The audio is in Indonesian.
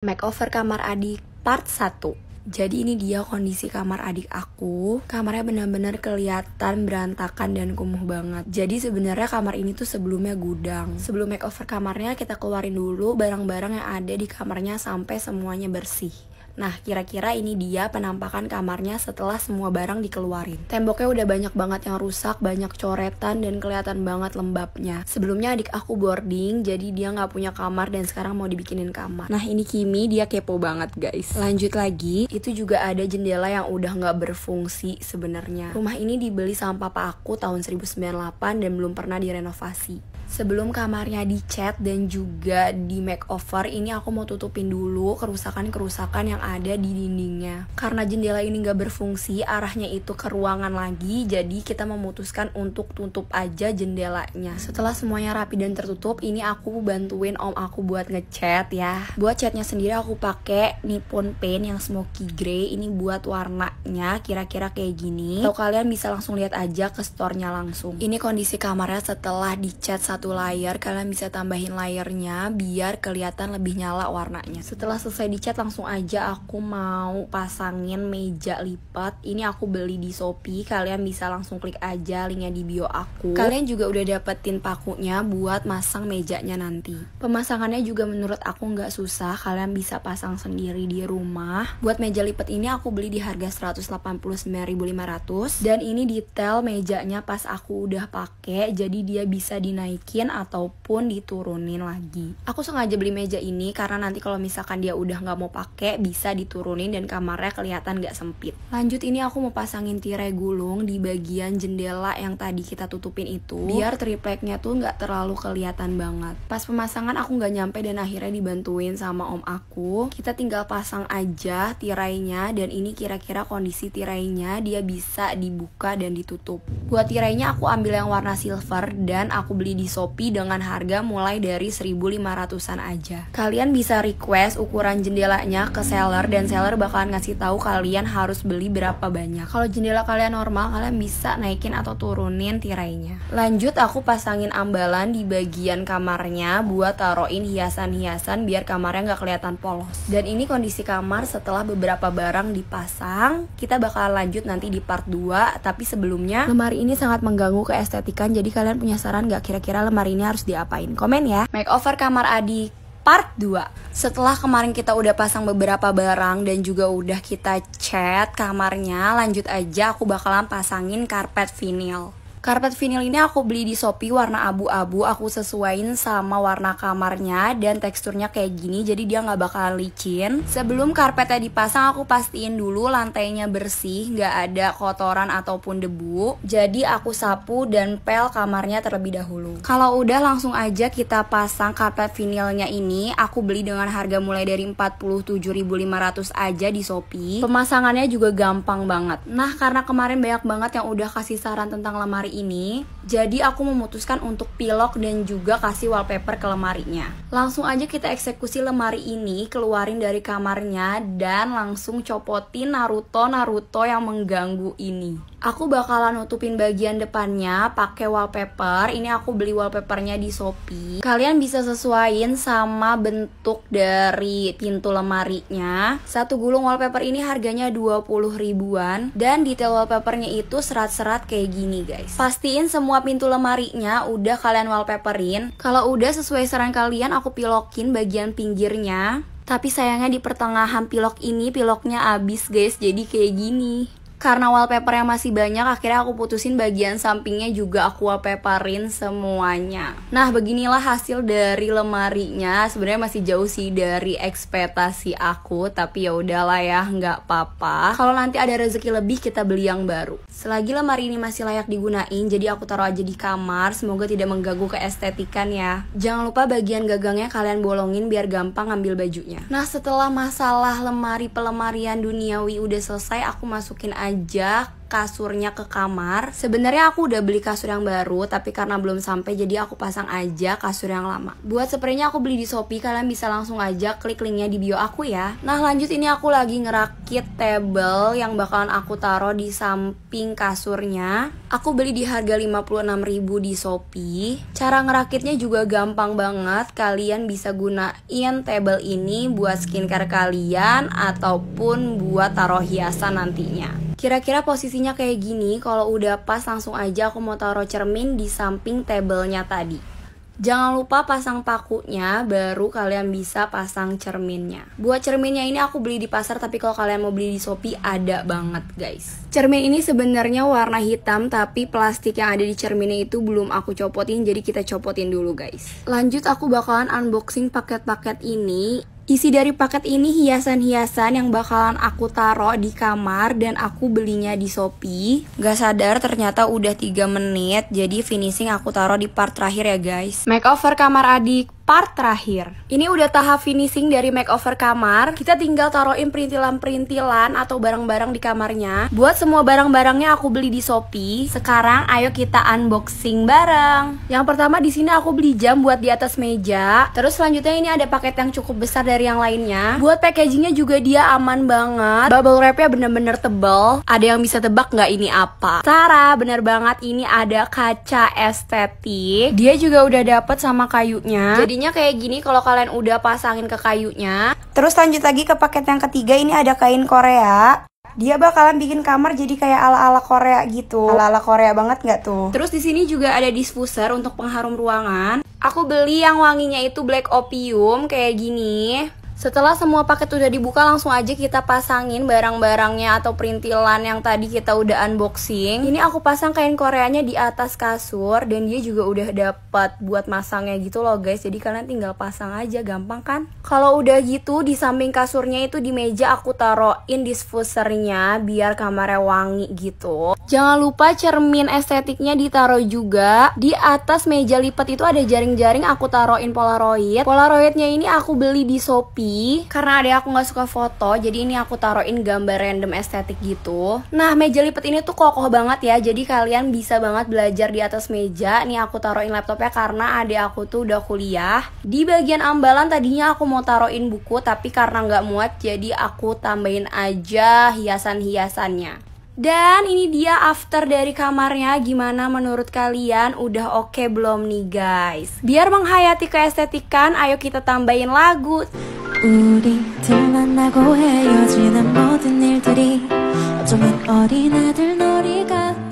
makeover kamar adik part 1 jadi ini dia kondisi kamar adik aku Kamarnya benar-benar kelihatan berantakan dan kumuh banget Jadi sebenarnya kamar ini tuh sebelumnya gudang Sebelum makeover kamarnya kita keluarin dulu barang-barang yang ada di kamarnya sampai semuanya bersih Nah, kira-kira ini dia penampakan kamarnya setelah semua barang dikeluarin. Temboknya udah banyak banget yang rusak, banyak coretan, dan kelihatan banget lembabnya. Sebelumnya adik aku boarding, jadi dia nggak punya kamar dan sekarang mau dibikinin kamar. Nah, ini Kimi, dia kepo banget guys. Lanjut lagi, itu juga ada jendela yang udah nggak berfungsi sebenarnya. Rumah ini dibeli sama papa aku tahun 1998 dan belum pernah direnovasi sebelum kamarnya dicat dan juga di makeover ini aku mau tutupin dulu kerusakan-kerusakan yang ada di dindingnya karena jendela ini nggak berfungsi arahnya itu ke ruangan lagi jadi kita memutuskan untuk tutup aja jendelanya setelah semuanya rapi dan tertutup ini aku bantuin om aku buat ngecat ya buat catnya sendiri aku pakai Nippon Paint yang smoky grey ini buat warnanya kira-kira kayak gini atau kalian bisa langsung lihat aja ke store langsung ini kondisi kamarnya setelah dicat satu layar, kalian bisa tambahin layarnya biar kelihatan lebih nyala warnanya. Setelah selesai dicat langsung aja aku mau pasangin meja lipat. Ini aku beli di Shopee, kalian bisa langsung klik aja linknya di bio aku. Kalian juga udah dapetin pakunya buat masang mejanya nanti. Pemasangannya juga menurut aku nggak susah, kalian bisa pasang sendiri di rumah. Buat meja lipat ini aku beli di harga 189.500 dan ini detail mejanya pas aku udah pakai jadi dia bisa dinaikin dinaikin ataupun diturunin lagi. Aku sengaja beli meja ini karena nanti kalau misalkan dia udah nggak mau pakai bisa diturunin dan kamarnya kelihatan nggak sempit. Lanjut ini aku mau pasangin tirai gulung di bagian jendela yang tadi kita tutupin itu biar tripleknya tuh nggak terlalu kelihatan banget. Pas pemasangan aku nggak nyampe dan akhirnya dibantuin sama om aku. Kita tinggal pasang aja tirainya dan ini kira-kira kondisi tirainya dia bisa dibuka dan ditutup. Buat tirainya aku ambil yang warna silver dan aku beli di Shopee dengan harga mulai dari 1500-an aja. Kalian bisa request ukuran jendelanya ke seller dan seller bakalan ngasih tahu kalian harus beli berapa banyak. Kalau jendela kalian normal, kalian bisa naikin atau turunin tirainya. Lanjut aku pasangin ambalan di bagian kamarnya buat taruhin hiasan-hiasan biar kamarnya nggak kelihatan polos. Dan ini kondisi kamar setelah beberapa barang dipasang, kita bakal lanjut nanti di part 2, tapi sebelumnya lemari ini sangat mengganggu keestetikan jadi kalian punya saran nggak kira-kira kamar ini harus diapain. Komen ya. Makeover kamar Adi part 2 Setelah kemarin kita udah pasang beberapa barang dan juga udah kita cat kamarnya Lanjut aja aku bakalan pasangin karpet vinil Karpet vinil ini aku beli di Shopee warna abu-abu, aku sesuaiin sama warna kamarnya dan teksturnya kayak gini jadi dia nggak bakal licin. Sebelum karpetnya dipasang aku pastiin dulu lantainya bersih, nggak ada kotoran ataupun debu. Jadi aku sapu dan pel kamarnya terlebih dahulu. Kalau udah langsung aja kita pasang karpet vinilnya ini, aku beli dengan harga mulai dari 47.500 aja di Shopee. Pemasangannya juga gampang banget. Nah, karena kemarin banyak banget yang udah kasih saran tentang lemari lemari ini, jadi aku memutuskan untuk pilok dan juga kasih wallpaper ke lemarinya. Langsung aja kita eksekusi lemari ini, keluarin dari kamarnya, dan langsung copotin Naruto-Naruto yang mengganggu ini. Aku bakalan nutupin bagian depannya pakai wallpaper. Ini aku beli wallpapernya di Shopee. Kalian bisa sesuaiin sama bentuk dari pintu lemarinya. Satu gulung wallpaper ini harganya 20 ribuan dan detail wallpapernya itu serat-serat kayak gini guys. Pastiin semua pintu lemarinya udah kalian wallpaperin. Kalau udah sesuai saran kalian aku pilokin bagian pinggirnya. Tapi sayangnya di pertengahan pilok ini piloknya abis guys jadi kayak gini karena wallpaper yang masih banyak akhirnya aku putusin bagian sampingnya juga aku wallpaperin semuanya nah beginilah hasil dari lemarinya sebenarnya masih jauh sih dari ekspektasi aku tapi ya udahlah ya nggak apa-apa kalau nanti ada rezeki lebih kita beli yang baru selagi lemari ini masih layak digunain jadi aku taruh aja di kamar semoga tidak mengganggu keestetikan ya jangan lupa bagian gagangnya kalian bolongin biar gampang ngambil bajunya nah setelah masalah lemari pelemarian duniawi udah selesai aku masukin aja ngajak kasurnya ke kamar. Sebenarnya aku udah beli kasur yang baru, tapi karena belum sampai jadi aku pasang aja kasur yang lama. Buat spraynya aku beli di Shopee, kalian bisa langsung aja klik linknya di bio aku ya. Nah lanjut ini aku lagi ngerakit table yang bakalan aku taruh di samping kasurnya. Aku beli di harga 56.000 di Shopee. Cara ngerakitnya juga gampang banget, kalian bisa gunain table ini buat skincare kalian ataupun buat taruh hiasan nantinya. Kira-kira posisi posisinya kayak gini, kalau udah pas langsung aja aku mau taruh cermin di samping tabelnya tadi. Jangan lupa pasang pakunya, baru kalian bisa pasang cerminnya. Buat cerminnya ini aku beli di pasar, tapi kalau kalian mau beli di Shopee ada banget guys. Cermin ini sebenarnya warna hitam, tapi plastik yang ada di cerminnya itu belum aku copotin, jadi kita copotin dulu guys. Lanjut aku bakalan unboxing paket-paket ini. Isi dari paket ini hiasan-hiasan yang bakalan aku taruh di kamar dan aku belinya di Shopee. Gak sadar ternyata udah 3 menit, jadi finishing aku taruh di part terakhir ya guys. Makeover kamar adik part terakhir. Ini udah tahap finishing dari makeover kamar. Kita tinggal taruhin perintilan-perintilan atau barang-barang di kamarnya. Buat semua barang-barangnya aku beli di Shopee. Sekarang ayo kita unboxing bareng. Yang pertama di sini aku beli jam buat di atas meja. Terus selanjutnya ini ada paket yang cukup besar dari yang lainnya. Buat packagingnya juga dia aman banget. Bubble wrapnya bener-bener tebal. Ada yang bisa tebak nggak ini apa? Tara, bener banget ini ada kaca estetik. Dia juga udah dapet sama kayunya. Jadi Jadinya kayak gini kalau kalian udah pasangin ke kayunya. Terus lanjut lagi ke paket yang ketiga ini ada kain Korea. Dia bakalan bikin kamar jadi kayak ala-ala Korea gitu. Ala-ala Korea banget nggak tuh? Terus di sini juga ada diffuser untuk pengharum ruangan. Aku beli yang wanginya itu black opium kayak gini. Setelah semua paket udah dibuka langsung aja kita pasangin barang-barangnya atau perintilan yang tadi kita udah unboxing. Ini aku pasang kain koreanya di atas kasur dan dia juga udah dapat buat masangnya gitu loh guys. Jadi kalian tinggal pasang aja gampang kan? Kalau udah gitu di samping kasurnya itu di meja aku taruhin diffusernya biar kamarnya wangi gitu. Jangan lupa cermin estetiknya ditaruh juga. Di atas meja lipat itu ada jaring-jaring aku taruhin polaroid. Polaroidnya ini aku beli di Shopee karena ada aku nggak suka foto jadi ini aku taruhin gambar random estetik gitu nah meja lipat ini tuh kokoh banget ya jadi kalian bisa banget belajar di atas meja nih aku taruhin laptopnya karena ada aku tuh udah kuliah di bagian ambalan tadinya aku mau taruhin buku tapi karena nggak muat jadi aku tambahin aja hiasan-hiasannya dan ini dia after dari kamarnya Gimana menurut kalian? Udah oke okay belum nih guys? Biar menghayati keestetikan, ayo kita tambahin lagu 우리 둘 만나고 헤어지는 모든 일들이 어쩌면 어린애들 놀이가